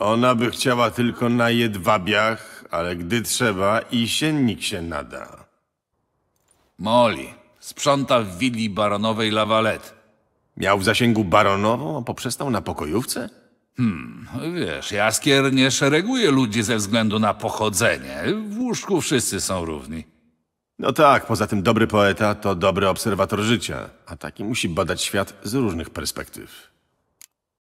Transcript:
Ona by chciała tylko na jedwabiach, ale gdy trzeba, i siennik się nada. Moli, sprząta w willi baronowej Lavalet. Miał w zasięgu baronową, a poprzestał na pokojówce? Hmm, wiesz, jaskier nie szereguje ludzi ze względu na pochodzenie. W łóżku wszyscy są równi. No tak, poza tym dobry poeta to dobry obserwator życia, a taki musi badać świat z różnych perspektyw.